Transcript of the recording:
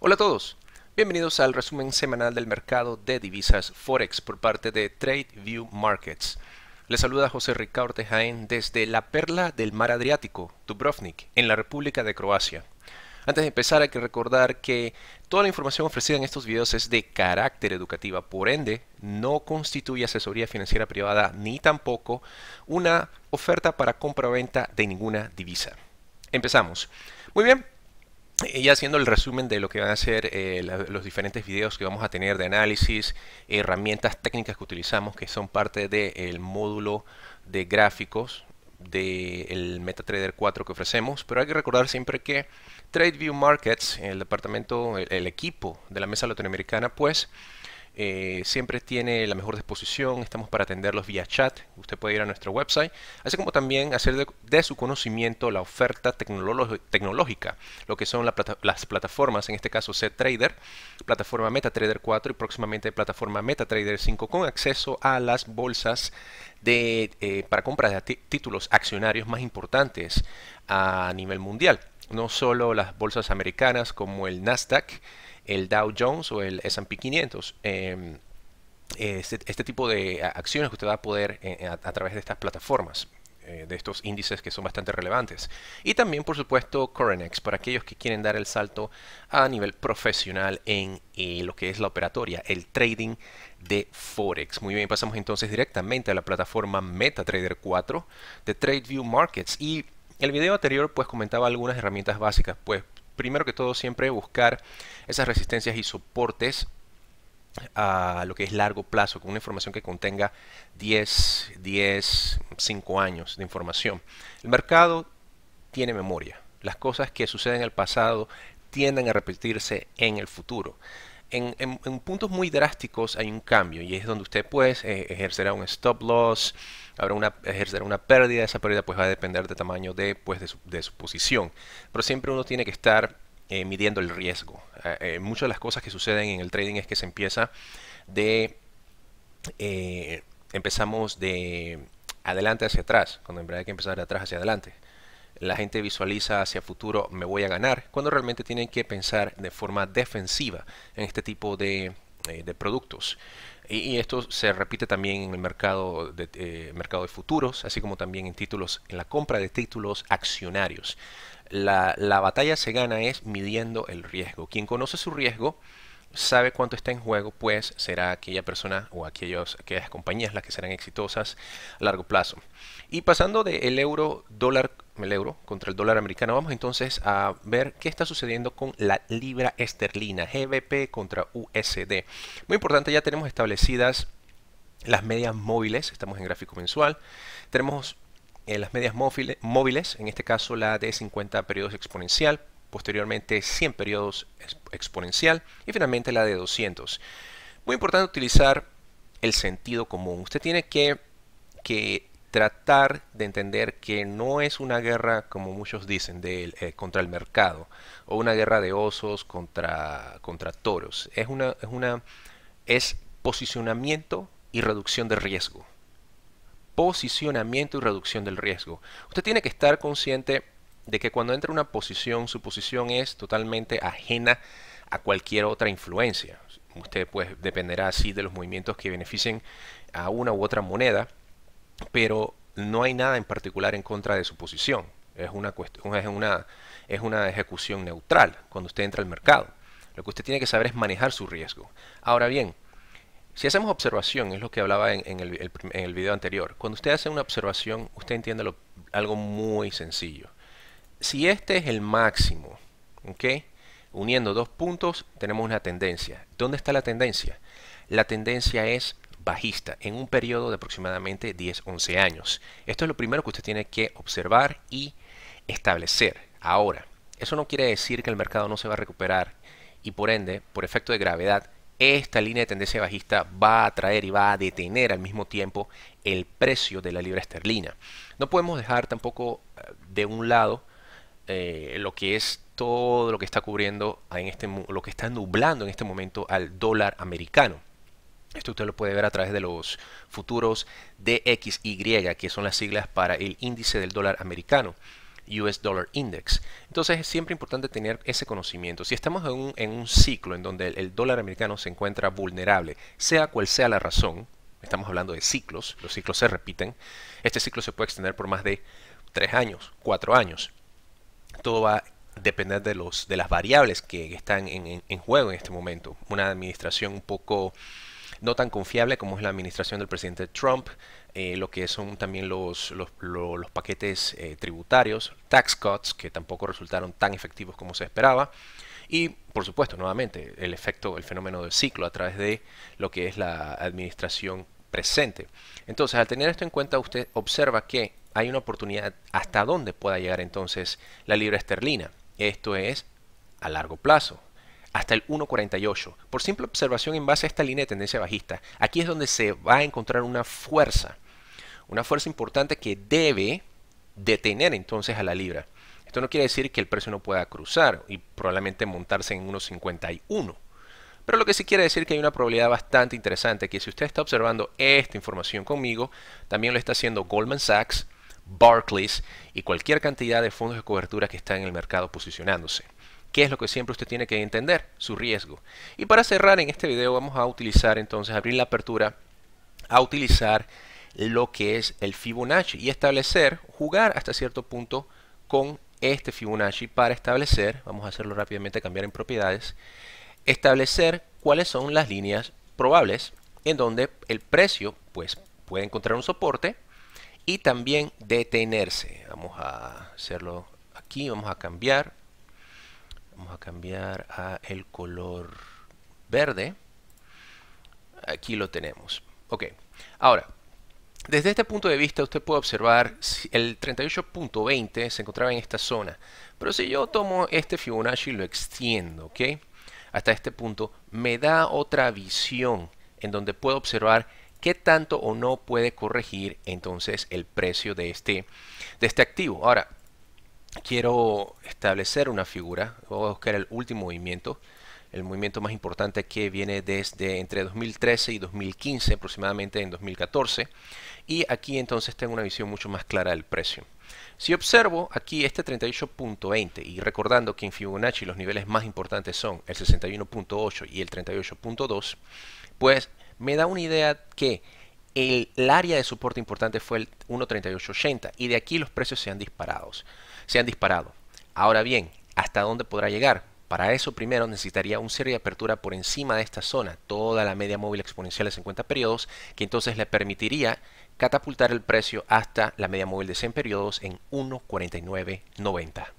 Hola a todos, bienvenidos al resumen semanal del mercado de divisas Forex por parte de TradeView Markets. Les saluda José Ricardo Jaén desde la perla del mar Adriático, Dubrovnik, en la República de Croacia. Antes de empezar hay que recordar que toda la información ofrecida en estos videos es de carácter educativa, por ende no constituye asesoría financiera privada ni tampoco una oferta para compra o venta de ninguna divisa. Empezamos. Muy bien, ya haciendo el resumen de lo que van a ser eh, los diferentes videos que vamos a tener de análisis, herramientas técnicas que utilizamos que son parte del módulo de gráficos del MetaTrader 4 que ofrecemos, pero hay que recordar siempre que TradeView Markets, el departamento, el equipo de la mesa latinoamericana, pues eh, siempre tiene la mejor disposición, estamos para atenderlos vía chat, usted puede ir a nuestro website, así como también hacer de, su conocimiento la oferta tecnológica, lo que son las plataformas, en este caso trader plataforma MetaTrader 4 y próximamente plataforma MetaTrader 5 con acceso a las bolsas de, eh, para compras de títulos accionarios más importantes a nivel mundial, no solo las bolsas americanas como el Nasdaq, el Dow Jones o el SP 500. Em, este, este, tipo de acciones que usted va a poder eh, eh, a, través de estas plataformas eh, de estos índices que son bastante relevantes. Y también, por supuesto, CoreNex, para aquellos que quieren dar el salto a nivel profesional en lo que es la operatoria, el trading de Forex. Muy bien, pasamos entonces directamente a la plataforma MetaTrader 4 de TradeView Markets. Y el video anterior pues comentaba algunas herramientas básicas pues primero que todo siempre buscar esas resistencias y soportes a lo que es largo plazo, con una información que contenga 10, 10, 5 años de información. El mercado tiene memoria. Las cosas que suceden en el pasado tienden a repetirse en el futuro en, puntos muy drásticos hay un cambio y es donde usted pues eh, ejercerá un stop loss, habrá una, ejercerá una pérdida, esa pérdida pues va a depender del tamaño de, pues, de, su, posición. Pero siempre uno tiene que estar eh, midiendo el riesgo. Eh, muchas de las cosas que suceden en el trading es que se empieza de... empezamos de adelante hacia atrás, cuando en verdad hay que empezar de atrás hacia adelante la gente visualiza hacia futuro me voy a ganar, cuando realmente tienen que pensar de forma defensiva en este tipo de, eh, productos. Y, esto se repite también en el mercado de, eh, mercado de futuros, así como también en títulos, en la compra de títulos accionarios. La, batalla se gana es midiendo el riesgo. Quien conoce su riesgo sabe cuánto está en juego, pues será aquella persona o aquellos, aquellas compañías las que serán exitosas a largo plazo. Y pasando del euro dólar el euro contra el dólar americano. Vamos entonces a ver qué está sucediendo con la libra esterlina, GBP contra USD. Muy importante, ya tenemos establecidas las medias móviles, estamos en gráfico mensual. Tenemos eh, las medias móviles, en este caso la de 50 periodos exponencial, posteriormente 100 periodos exponencial y finalmente la de 200. Muy importante utilizar el sentido común. Usted tiene que, que tratar de entender que no es una guerra, como muchos dicen, eh, contra el mercado o una guerra de osos contra, toros. Es, una, es, una, es posicionamiento y reducción de riesgo. Posicionamiento y reducción del riesgo. Usted tiene que estar consciente de que cuando entra una posición, su posición es totalmente ajena a cualquier otra influencia. Usted pues dependerá así de los movimientos que beneficien a una u otra moneda pero no hay nada en particular en contra de su posición. Es una, cuestión, es una, es una ejecución neutral cuando usted entra al mercado. Lo que usted tiene que saber es manejar su riesgo. Ahora bien, si hacemos observación, es lo que hablaba en, el, video anterior, cuando usted hace una observación, usted entiende algo muy sencillo. Si este es el máximo, uniendo dos puntos, tenemos una tendencia. ¿Dónde está la tendencia? La tendencia es bajista en un periodo de aproximadamente 10-11 años. Esto es lo primero que usted tiene que observar y establecer. Ahora, eso no quiere decir que el mercado no se va a recuperar y por ende, por efecto de gravedad, esta línea de tendencia bajista va a atraer y va a detener al mismo tiempo el precio de la libra esterlina. No podemos dejar tampoco eh, de un lado eh, lo que es todo lo que está cubriendo en este lo que está nublando en este momento al dólar americano. Esto usted lo puede ver a través de los futuros DXY, que son las siglas para el índice del dólar americano. US Dollar Index. Entonces es siempre importante tener ese conocimiento. Si estamos en un, ciclo en donde el, dólar americano se encuentra vulnerable, sea cual sea la razón, estamos hablando de ciclos, los ciclos se repiten, este ciclo se puede extender por más de 3 años, 4 años. Todo va a depender de, los, de las variables que están en juego en este momento. Una administración un poco no tan confiable como es la administración del presidente Trump, eh, lo que son también los, los, paquetes eh, tributarios, tax cuts, que tampoco resultaron tan efectivos como se esperaba. Y, por supuesto, nuevamente, el efecto, el fenómeno del ciclo a través de lo que es la administración presente. Entonces, al tener esto en cuenta, usted observa que hay una oportunidad hasta dónde pueda llegar entonces la libra esterlina. Esto es a largo plazo, hasta el 1.48. Por simple observación en base a esta línea de tendencia bajista, aquí es donde se va a encontrar una fuerza, una fuerza importante que debe detener entonces a la libra. Esto no quiere decir que el precio no pueda cruzar y probablemente montarse en 1.51. Pero lo que sí quiere decir que hay una probabilidad bastante interesante que si usted está observando esta información conmigo, también lo está haciendo Goldman Sachs, Barclays y cualquier cantidad de fondos de cobertura que están en el mercado posicionándose qué es lo que siempre usted tiene que entender, su riesgo. Y para cerrar en este video vamos a utilizar entonces, abrir la apertura, a utilizar lo que es el Fibonacci y establecer, jugar hasta cierto punto con este Fibonacci para establecer, vamos a hacerlo rápidamente, cambiar en propiedades, establecer cuáles son las líneas probables en donde el precio pues puede encontrar un soporte y también detenerse. Vamos a hacerlo aquí, vamos a cambiar vamos a cambiar a el color verde aquí lo tenemos ok ahora desde este punto de vista usted puede observar el 38.20 se encontraba en esta zona pero si yo tomo este Fibonacci y lo extiendo ok hasta este punto me da otra visión en donde puedo observar qué tanto o no puede corregir entonces el precio de este, de este activo. Ahora, quiero establecer una figura, voy a buscar el último movimiento, el movimiento más importante que viene desde entre 2013 y 2015, aproximadamente en 2014, y aquí entonces tengo una visión mucho más clara del precio. Si observo aquí este 38.20 y recordando que en Fibonacci los niveles más importantes son el 61.8 y el 38.2, pues me da una idea que el, área de soporte importante fue el 1.3880 y de aquí los precios se han disparado. Se han disparado. Ahora bien, ¿hasta dónde podrá llegar? Para eso primero necesitaría un cierre de apertura por encima de esta zona, toda la media móvil exponencial de 50 periodos, que entonces le permitiría catapultar el precio hasta la media móvil de 100 periodos en 1.4990.